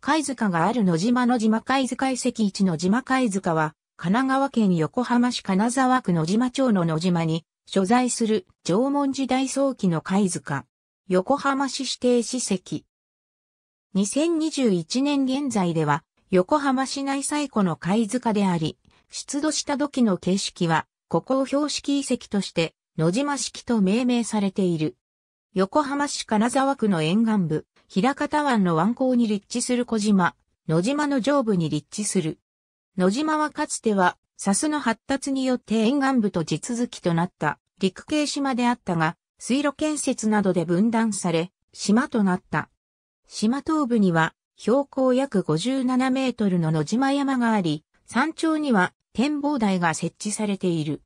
貝塚がある野島の島貝塚遺跡一の島貝塚は、神奈川県横浜市金沢区野島町の野島に、所在する縄文時代早期の貝塚。横浜市指定史跡。2021年現在では、横浜市内最古の貝塚であり、出土した土器の形式は、ここを標識遺跡として、野島式と命名されている。横浜市金沢区の沿岸部、平方湾の湾口に立地する小島、野島の上部に立地する。野島はかつては、サスの発達によって沿岸部と地続きとなった陸系島であったが、水路建設などで分断され、島となった。島東部には、標高約57メートルの野島山があり、山頂には展望台が設置されている。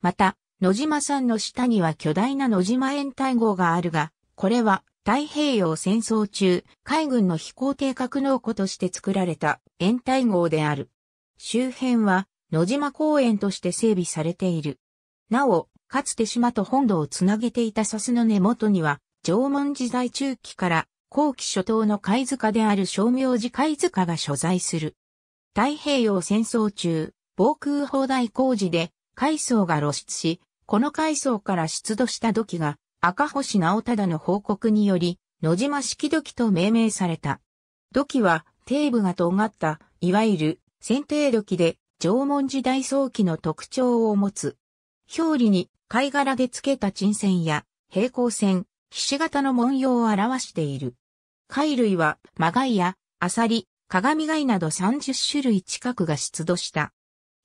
また、野島山の下には巨大な野島円体号があるが、これは太平洋戦争中、海軍の飛行艇格納庫として作られた延滞号である。周辺は、野島公園として整備されている。なお、かつて島と本土をつなげていた笹スの根元には、縄文時代中期から後期初頭の貝塚である商明寺貝塚が所在する。太平洋戦争中、防空砲台工事で海藻が露出し、この海藻から出土した土器が赤星直忠の報告により、野島式土器と命名された。土器は、底部が尖った、いわゆる、剪定土器で、縄文時代早期の特徴を持つ。表裏に貝殻で付けた沈線や平行線、菱形の文様を表している。貝類はマガイやアサリ、鏡貝など30種類近くが出土した。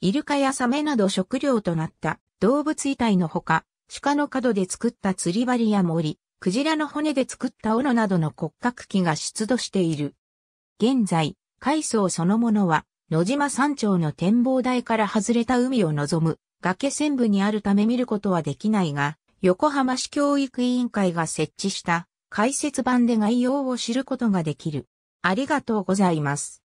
イルカやサメなど食料となった動物遺体のほか、鹿の角で作った釣り針や森、クジラの骨で作った斧などの骨格器が出土している。現在、海藻そのものは、野島山頂の展望台から外れた海を望む崖線部にあるため見ることはできないが、横浜市教育委員会が設置した解説版で概要を知ることができる。ありがとうございます。